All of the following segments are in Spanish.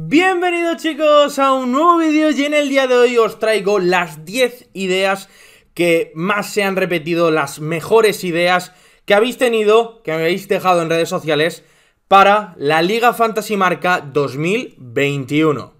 Bienvenidos chicos a un nuevo vídeo y en el día de hoy os traigo las 10 ideas que más se han repetido, las mejores ideas que habéis tenido, que me habéis dejado en redes sociales para la Liga Fantasy Marca 2021.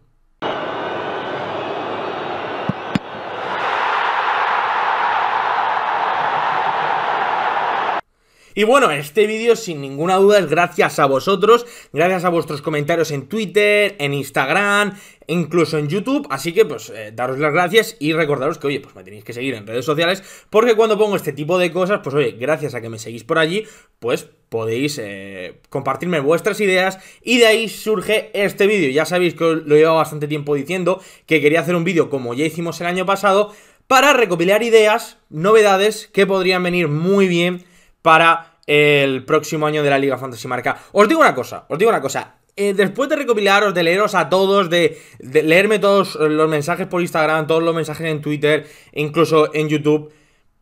Y bueno, este vídeo sin ninguna duda es gracias a vosotros, gracias a vuestros comentarios en Twitter, en Instagram, incluso en YouTube. Así que, pues, eh, daros las gracias y recordaros que, oye, pues me tenéis que seguir en redes sociales, porque cuando pongo este tipo de cosas, pues, oye, gracias a que me seguís por allí, pues podéis eh, compartirme vuestras ideas y de ahí surge este vídeo. Ya sabéis que lo llevo bastante tiempo diciendo que quería hacer un vídeo como ya hicimos el año pasado para recopilar ideas, novedades que podrían venir muy bien para el próximo año de la Liga Fantasy Marca. Os digo una cosa, os digo una cosa. Eh, después de recopilaros, de leeros a todos, de, leerme todos los mensajes por Instagram, todos los mensajes en Twitter, e incluso en YouTube,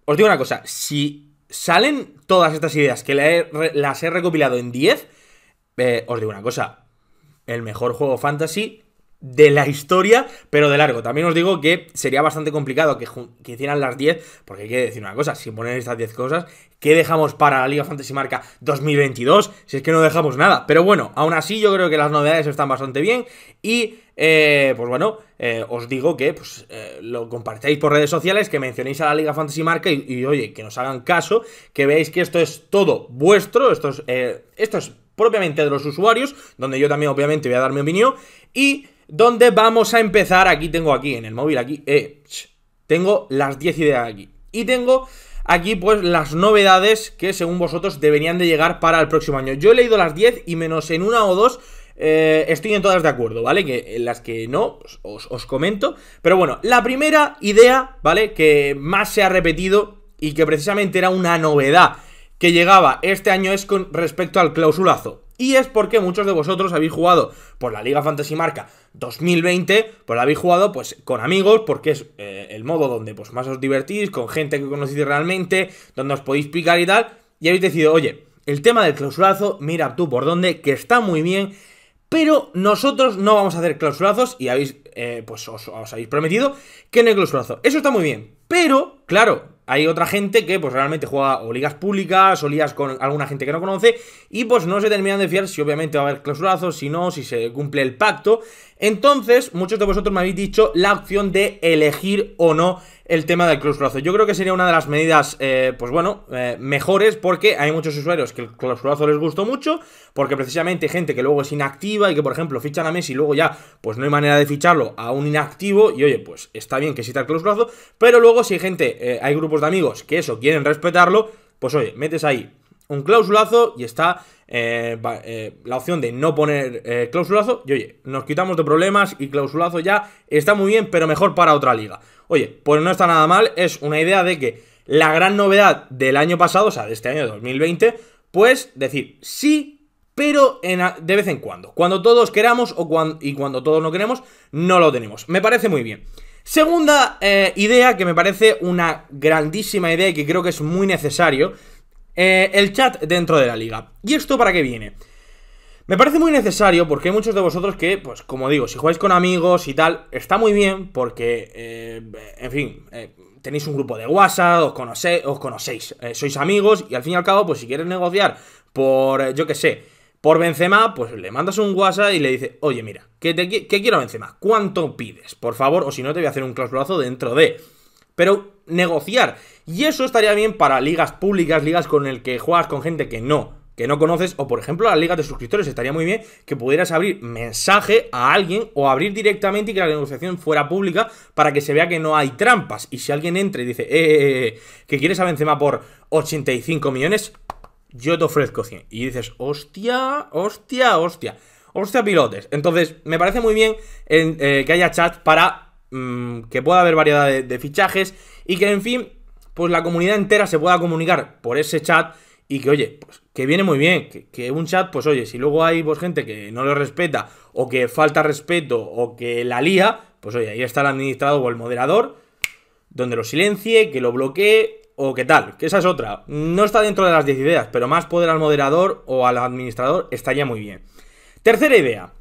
os digo una cosa, si salen todas estas ideas que las he recopilado en 10, eh, os digo una cosa, el mejor juego fantasy de la historia, pero de largo. También os digo que sería bastante complicado que, hicieran las 10, porque hay que decir una cosa, sin poner estas 10 cosas, ¿qué dejamos para la Liga Fantasy Marca 2022? Si es que no dejamos nada. Pero bueno, aún así yo creo que las novedades están bastante bien y... Eh, pues bueno, eh, os digo que pues, eh, lo compartáis por redes sociales, que mencionéis a la Liga Fantasy Marca y, y, oye, que nos hagan caso, que veáis que esto es todo vuestro, esto es, esto es propiamente de los usuarios, donde yo también obviamente voy a dar mi opinión y donde vamos a empezar, aquí tengo aquí en el móvil, aquí, eh, tengo las 10 ideas aquí. Y tengo aquí pues las novedades que según vosotros deberían de llegar para el próximo año. Yo he leído las 10 y menos en una o dos eh, estoy en todas de acuerdo, ¿vale? Que en las que no, os, os comento. Pero bueno, la primera idea, ¿vale? Que más se ha repetido y que precisamente era una novedad que llegaba este año es con respecto al clausulazo. Y es porque muchos de vosotros habéis jugado por la Liga Fantasy Marca 2020, pues la habéis jugado pues con amigos, porque es eh, el modo donde pues más os divertís, con gente que conocéis realmente, donde os podéis picar y tal, y habéis decidido, oye, el tema del clausurazo, mira tú por dónde, que está muy bien, pero nosotros no vamos a hacer clausurazos y habéis, eh, pues os habéis prometido que no hay clausurazo. Eso está muy bien, pero, claro, hay otra gente que pues realmente juega o ligas públicas o ligas con alguna gente que no conoce y pues no se terminan de fiar si obviamente va a haber clausurazos, si no, si se cumple el pacto. Entonces, muchos de vosotros me habéis dicho la opción de elegir o no el tema del clausurazo. Yo creo que sería una de las medidas, eh, pues bueno, eh, mejores porque hay muchos usuarios que el clausurazo les gustó mucho, porque precisamente gente que luego es inactiva y que, por ejemplo, fichan a Messi y luego ya, pues no hay manera de ficharlo a un inactivo y oye, pues está bien que exista el clausurazo, pero luego si hay gente, eh, hay grupos de amigos que eso quieren respetarlo, pues oye, metes ahí un clausulazo y está eh, eh, la opción de no poner eh, clausulazo y oye, nos quitamos de problemas y clausulazo ya está muy bien, pero mejor para otra liga. Oye, pues no está nada mal, es una idea de que la gran novedad del año pasado, o sea, de este año 2020, pues decir sí, pero de vez en cuando. Cuando todos queramos o y cuando todos no queremos, no lo tenemos. Me parece muy bien. Segunda idea que me parece una grandísima idea y que creo que es muy necesario eh, el chat dentro de la liga. ¿Y esto para qué viene? Me parece muy necesario porque hay muchos de vosotros que, pues como digo, si jugáis con amigos y tal, está muy bien porque, eh, en fin, eh, tenéis un grupo de WhatsApp, os, conoce, conocéis, sois amigos y al fin y al cabo, pues si quieres negociar por, yo qué sé, por Benzema, pues le mandas un WhatsApp y le dices, oye, mira, ¿Qué te, quiero Benzema, ¿cuánto pides? Por favor, o si no te voy a hacer un clausulazo dentro de... Pero negociar. Y eso estaría bien para ligas públicas, ligas con el que juegas con gente que no que no conoces, o por ejemplo las ligas de suscriptores, estaría muy bien que pudieras abrir mensaje a alguien o abrir directamente y que la negociación fuera pública para que se vea que no hay trampas. Y si alguien entra y dice, eh, eh, eh, eh que quieres a Benzema por 85 millones, yo te ofrezco 100. Y dices, hostia, hostia, hostia, hostia pilotes. Entonces, me parece muy bien que haya chat para Mm, que pueda haber variedad de, fichajes y que, en fin, pues la comunidad entera se pueda comunicar por ese chat y que, oye, pues que viene muy bien, que, un chat, pues oye, si luego hay pues, gente que no lo respeta o que falta respeto o que la lía, pues oye, ahí está el administrador o el moderador, donde lo silencie, que lo bloquee o qué tal, que esa es otra. No está dentro de las 10 ideas, pero más poder al moderador o al administrador estaría muy bien. Tercera idea,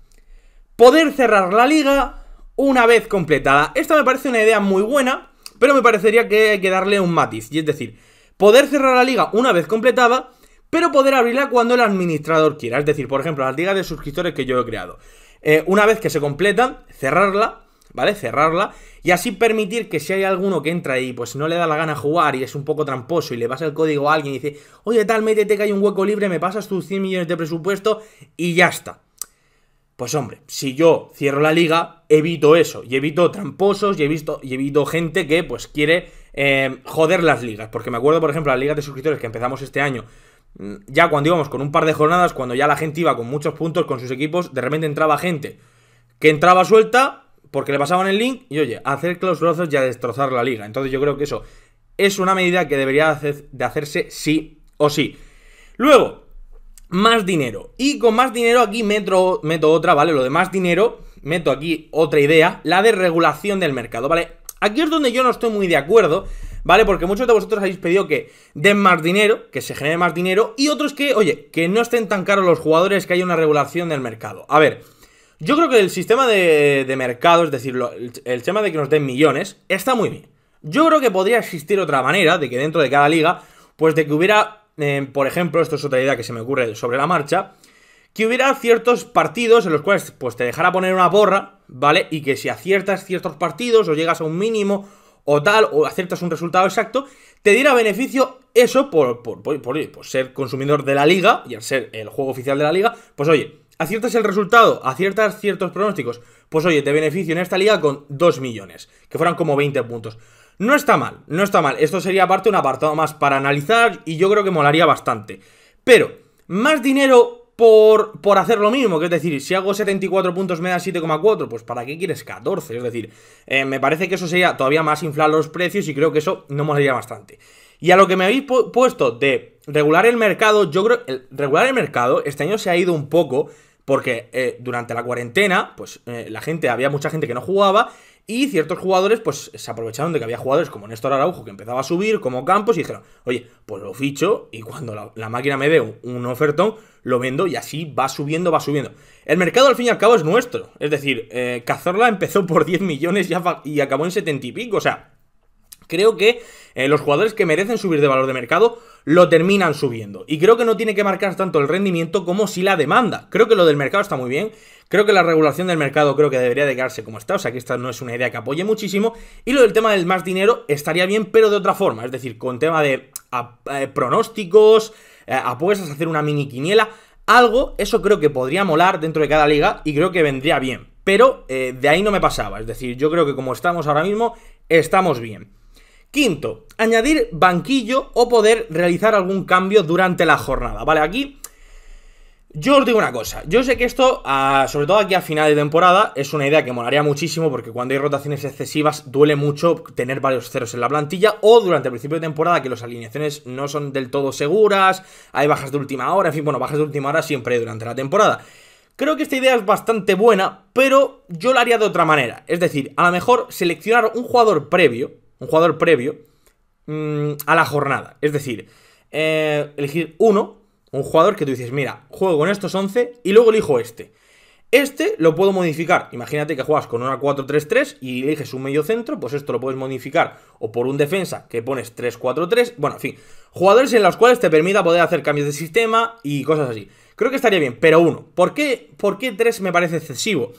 poder cerrar la liga una vez completada. Esta me parece una idea muy buena, pero me parecería que hay que darle un matiz, y es decir, poder cerrar la liga una vez completada, pero poder abrirla cuando el administrador quiera. Es decir, por ejemplo, las ligas de suscriptores que yo he creado. Eh, una vez que se completan, cerrarla, ¿vale? Cerrarla y así permitir que si hay alguno que entra y pues no le da la gana jugar y es un poco tramposo y le pasa el código a alguien y dice, oye tal, métete que hay un hueco libre, me pasas tus 100 millones de presupuesto y ya está. Pues hombre, si yo cierro la liga, evito eso, y evito tramposos, y, evito, y evito gente que pues quiere eh, joder las ligas. Porque me acuerdo, por ejemplo, la liga de suscriptores que empezamos este año, mm, ya cuando íbamos con un par de jornadas, cuando ya la gente iba con muchos puntos con sus equipos, de repente entraba gente que entraba suelta porque le pasaban el link y oye, hacer los y a destrozar la liga. Entonces yo creo que eso es una medida que debería de hacerse sí o sí. Luego, más dinero. Y con más dinero aquí meto, meto otra, ¿vale? Lo de más dinero, meto aquí otra idea, la de regulación del mercado, ¿vale? Aquí es donde yo no estoy muy de acuerdo, ¿vale? Porque muchos de vosotros habéis pedido que den más dinero, que se genere más dinero, y otros que, oye, que no estén tan caros los jugadores, que haya una regulación del mercado. A ver, yo creo que el sistema de, mercado, es decir, el, el, tema de que nos den millones, está muy bien. Yo creo que podría existir otra manera de que dentro de cada liga, pues de que hubiera Em, por ejemplo, esto es otra idea que se me ocurre sobre la marcha, que hubiera ciertos partidos en los cuales pues te dejara poner una borra, ¿vale? Y que si aciertas ciertos partidos o llegas a un mínimo o tal, o aciertas un resultado exacto, te diera beneficio eso por, por, por, ser consumidor de la liga y al ser el juego oficial de la liga, pues oye, aciertas el resultado, aciertas ciertos pronósticos, pues oye, te beneficio en esta liga con 2 millones, que fueran como 20 puntos. No está mal, no está mal. Esto sería aparte un apartado más para analizar y yo creo que molaría bastante. Pero, más dinero por, hacer lo mismo, que es decir, si hago 74 puntos me da 7,4, pues ¿para qué quieres 14? Es decir, eh, me parece que eso sería todavía más inflar los precios y creo que eso no molaría bastante. Y a lo que me habéis puesto de regular el mercado, yo creo que regular el mercado este año se ha ido un poco porque eh, durante la cuarentena, pues eh, la gente, había mucha gente que no jugaba y ciertos jugadores, pues, se aprovecharon de que había jugadores como Néstor Araujo, que empezaba a subir, como Campos, y dijeron, oye, pues lo ficho, y cuando la, máquina me dé un, ofertón, lo vendo, y así va subiendo, va subiendo. El mercado, al fin y al cabo, es nuestro. Es decir, eh, Cazorla empezó por 10 millones y, y acabó en 70 y pico, o sea... Creo que eh, los jugadores que merecen subir de valor de mercado lo terminan subiendo. Y creo que no tiene que marcar tanto el rendimiento como si la demanda. Creo que lo del mercado está muy bien. Creo que la regulación del mercado creo que debería de quedarse como está. O sea que esta no es una idea que apoye muchísimo. Y lo del tema del más dinero estaría bien, pero de otra forma. Es decir, con tema de eh, pronósticos, eh, apuestas, hacer una mini quiniela. Algo, eso creo que podría molar dentro de cada liga y creo que vendría bien. Pero de ahí no me pasaba. Es decir, yo creo que como estamos ahora mismo, estamos bien. Quinto, añadir banquillo o poder realizar algún cambio durante la jornada. Vale, aquí yo os digo una cosa, yo sé que esto, sobre todo aquí a final de temporada, es una idea que molaría muchísimo porque cuando hay rotaciones excesivas duele mucho tener varios ceros en la plantilla o durante el principio de temporada que las alineaciones no son del todo seguras, hay bajas de última hora, en fin, bueno, bajas de última hora siempre durante la temporada. Creo que esta idea es bastante buena, pero yo la haría de otra manera. Es decir, a lo mejor seleccionar un jugador previo, un jugador previo mm, a la jornada. Es decir, eh, elegir uno, un jugador que tú dices, mira, juego con estos 11 y luego elijo este. Este lo puedo modificar. Imagínate que juegas con una 4-3-3 y eliges un medio centro, pues esto lo puedes modificar o por un defensa que pones 3-4-3. Bueno, en fin, jugadores en los cuales te permita poder hacer cambios de sistema y cosas así. Creo que estaría bien, pero uno. ¿Por qué, por qué 3 me parece excesivo?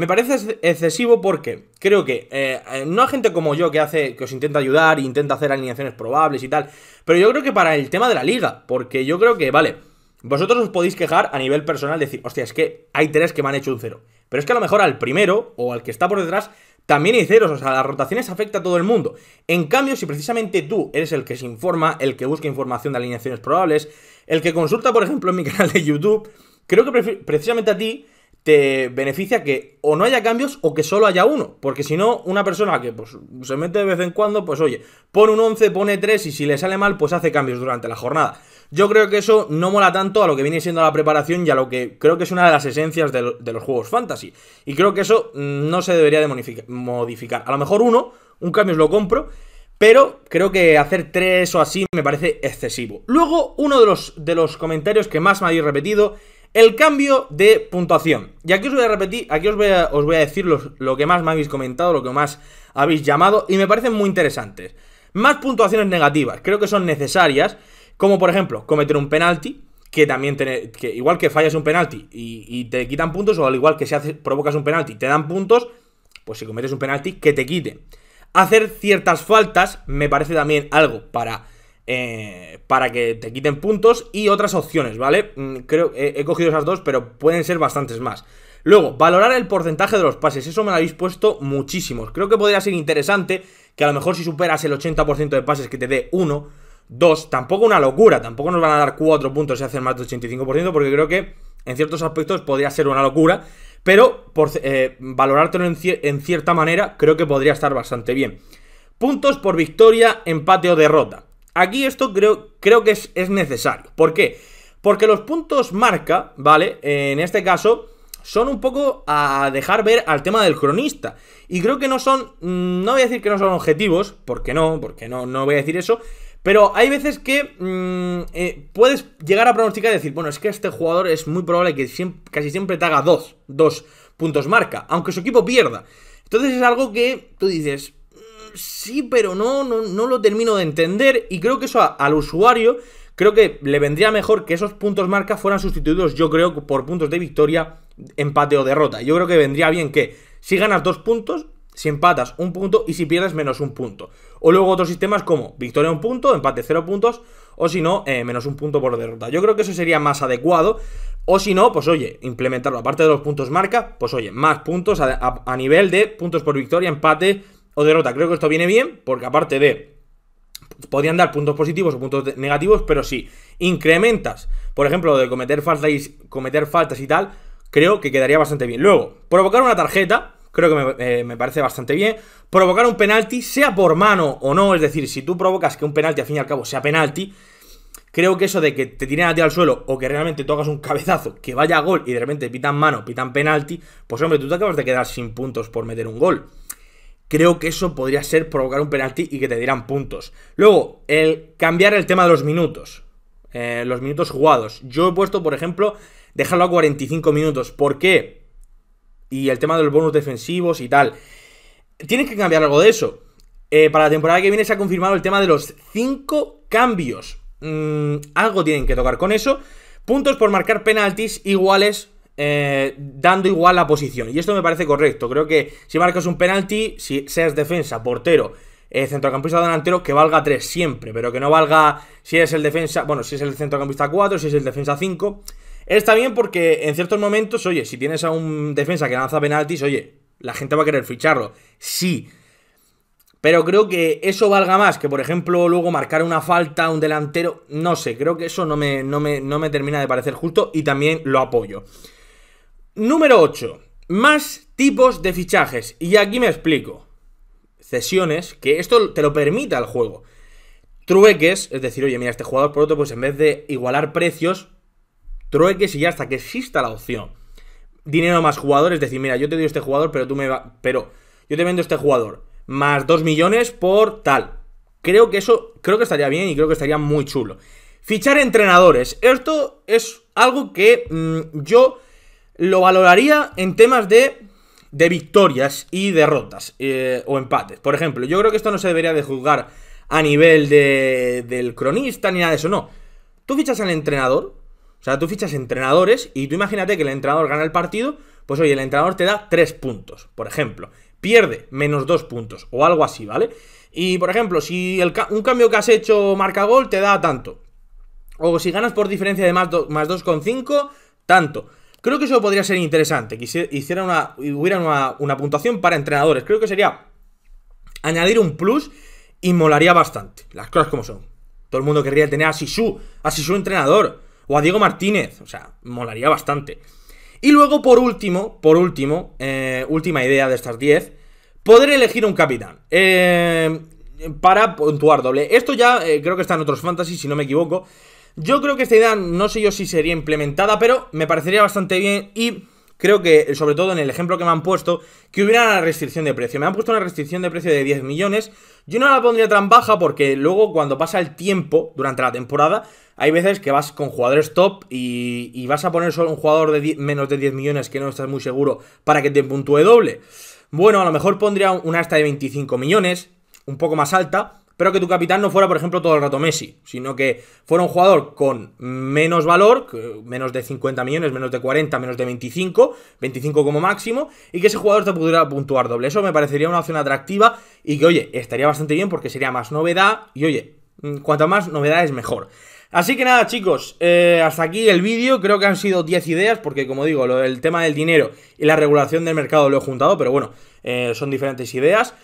Me parece excesivo porque creo que eh, eh, no hay gente como yo que hace, que os intenta ayudar, e intenta hacer alineaciones probables y tal, pero yo creo que para el tema de la liga, porque yo creo que, vale, vosotros os podéis quejar a nivel personal, decir, hostia, es que hay tres que me han hecho un cero, pero es que a lo mejor al primero o al que está por detrás también hay ceros, o sea, las rotaciones afecta a todo el mundo. En cambio, si precisamente tú eres el que se informa, el que busca información de alineaciones probables, el que consulta, por ejemplo, en mi canal de YouTube, creo que precisamente a ti te beneficia que o no haya cambios o que solo haya uno. Porque si no, una persona que pues, se mete de vez en cuando, pues oye, pone un 11, pone 3 y si le sale mal, pues hace cambios durante la jornada. Yo creo que eso no mola tanto a lo que viene siendo la preparación y a lo que creo que es una de las esencias de, los juegos fantasy. Y creo que eso mm, no se debería de modificar. A lo mejor uno, un cambio lo compro. Pero creo que hacer tres o así me parece excesivo. Luego, uno de los, de los comentarios que más me habéis repetido el cambio de puntuación. Y aquí os voy a repetir, aquí os voy a, decir lo que más me habéis comentado, lo que más habéis llamado, y me parecen muy interesantes. Más puntuaciones negativas, creo que son necesarias, como por ejemplo, cometer un penalti, que también tiene. que igual que fallas un penalti y, te quitan puntos, o al igual que si provocas un penalti y te dan puntos, pues si cometes un penalti, que te quiten. Hacer ciertas faltas me parece también algo para eh, para que te quiten puntos y otras opciones, ¿vale? Mm, creo he, cogido esas dos, pero pueden ser bastantes más. Luego, valorar el porcentaje de los pases, eso me lo habéis puesto muchísimos. Creo que podría ser interesante que a lo mejor si superas el 80% de pases que te dé uno, dos, tampoco una locura, tampoco nos van a dar cuatro puntos si hacen más del 85%, porque creo que en ciertos aspectos podría ser una locura, pero por, eh, valorártelo en cierta manera creo que podría estar bastante bien. Puntos por victoria, empate o derrota. Aquí esto creo, creo que es, necesario. ¿Por qué? Porque los puntos marca, ¿vale? En este caso, son un poco a dejar ver al tema del cronista. Y creo que no son, mm, no voy a decir que no son objetivos, porque no, porque no, no voy a decir eso. Pero hay veces que mm, eh, puedes llegar a pronosticar y decir, bueno, es que este jugador es muy probable que casi siempre te haga dos, dos puntos marca, aunque su equipo pierda. Entonces es algo que tú dices, sí, pero no, no, no lo termino de entender. Y creo que eso al usuario, creo que le vendría mejor que esos puntos marca fueran sustituidos, yo creo, por puntos de victoria, empate o derrota. Yo creo que vendría bien que si ganas dos puntos, si empatas un punto y si pierdes menos un punto. O luego otros sistemas como victoria un punto, empate cero puntos, o si no, eh, menos un punto por derrota. Yo creo que eso sería más adecuado. O si no, pues oye, implementarlo. Aparte de los puntos marca, pues oye, más puntos a nivel de puntos por victoria, empate o derrota. Creo que esto viene bien, porque aparte de... Podían dar puntos positivos o puntos negativos, pero si incrementas, por ejemplo, de cometer faltas y, cometer faltas y tal, creo que quedaría bastante bien. Luego, provocar una tarjeta, creo que me, eh, me, parece bastante bien. Provocar un penalti, sea por mano o no, es decir, si tú provocas que un penalti al fin y al cabo sea penalti, creo que eso de que te tiren a ti al suelo o que realmente tocas un cabezazo que vaya a gol y de repente pitan mano, pitan penalti, pues hombre, tú te acabas de quedar sin puntos por meter un gol creo que eso podría ser provocar un penalti y que te dieran puntos. Luego, el cambiar el tema de los minutos. Eh, los minutos jugados. Yo he puesto, por ejemplo, dejarlo a 45 minutos. ¿Por qué? Y el tema de los bonus defensivos y tal. Tienen que cambiar algo de eso. Eh, para la temporada que viene se ha confirmado el tema de los 5 cambios. Mm, algo tienen que tocar con eso. Puntos por marcar penaltis iguales eh, dando igual la posición. Y esto me parece correcto. Creo que si marcas un penalti, si seas defensa, portero, eh, centrocampista delantero, que valga 3 siempre, pero que no valga si es el defensa, bueno, si es el centrocampista 4, si es el defensa 5. Está bien porque en ciertos momentos, oye, si tienes a un defensa que lanza penaltis, oye, la gente va a querer ficharlo. Sí. Pero creo que eso valga más que, por ejemplo, luego marcar una falta a un delantero. No sé, creo que eso no me, no me termina de parecer justo y también lo apoyo. Número 8. Más tipos de fichajes. Y aquí me explico. Cesiones, que esto te lo permita el juego. Trueques, es decir, oye, mira, este jugador por otro, pues en vez de igualar precios, trueques y ya hasta que exista la opción. Dinero más jugadores, es decir, mira, yo te doy este jugador, pero tú me va, pero yo te vendo este jugador más 2 millones por tal. Creo que eso creo que estaría bien y creo que estaría muy chulo. Fichar entrenadores, esto es algo que mm, yo lo valoraría en temas de, victorias y derrotas eh, o empates. Por ejemplo, yo creo que esto no se debería de juzgar a nivel de, del cronista ni nada de eso, no. Tú fichas al entrenador, o sea, tú fichas entrenadores y tú imagínate que el entrenador gana el partido, pues oye, el entrenador te da 3 puntos, por ejemplo. Pierde menos 2 puntos o algo así, ¿vale? Y por ejemplo, si un cambio que has hecho marca gol te da tanto. O si ganas por diferencia de más 2,5, tanto. Creo que eso podría ser interesante, que hiciera una, hubiera una, puntuación para entrenadores. Creo que sería añadir un plus y molaría bastante. Las cosas como son. Todo el mundo querría tener a Sisu, a Sisu entrenador, o a Diego Martínez. O sea, molaría bastante. Y luego, por último, por último, eh, última idea de estas 10, poder elegir un capitán. Eh, para puntuar doble. Esto ya eh, creo que está en otros fantasy, si no me equivoco. Yo creo que esta idea no sé yo si sería implementada, pero me parecería bastante bien y creo que, sobre todo en el ejemplo que me han puesto, que hubiera una restricción de precio. Me han puesto una restricción de precio de 10 millones. Yo no la pondría tan baja porque luego cuando pasa el tiempo durante la temporada, hay veces que vas con jugadores top y, vas a poner solo un jugador de menos de 10 millones que no estás muy seguro para que te puntúe doble. Bueno, a lo mejor pondría una esta de 25 millones, un poco más alta, pero que tu capitán no fuera, por ejemplo, todo el rato Messi, sino que fuera un jugador con menos valor, menos de 50 millones, menos de 40, menos de 25, 25 como máximo, y que ese jugador te pudiera puntuar doble. Eso me parecería una opción atractiva y que, oye, estaría bastante bien porque sería más novedad y, oye, mm, cuanta más novedad es mejor. Así que nada chicos, eh, hasta aquí el vídeo, creo que han sido 10 ideas, porque como digo, el tema del dinero y la regulación del mercado lo he juntado, pero bueno, eh, son diferentes ideas.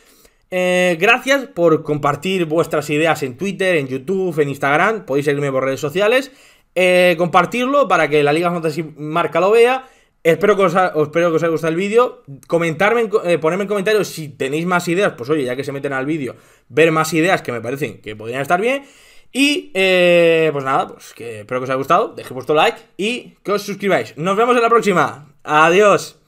Eh, gracias por compartir vuestras ideas en Twitter, en YouTube, en Instagram. Podéis seguirme por redes sociales. Eh, compartirlo para que la Liga Fantasy Marca lo vea. Espero que os, espero que os haya gustado el vídeo. Comentarme, eh, ponerme en comentarios si tenéis más ideas. Pues oye, ya que se meten al vídeo, ver más ideas que me parecen que podrían estar bien. Y pues nada, pues que espero que os haya gustado. dejéis vuestro like y que os suscribáis. Nos vemos en la próxima. Adiós.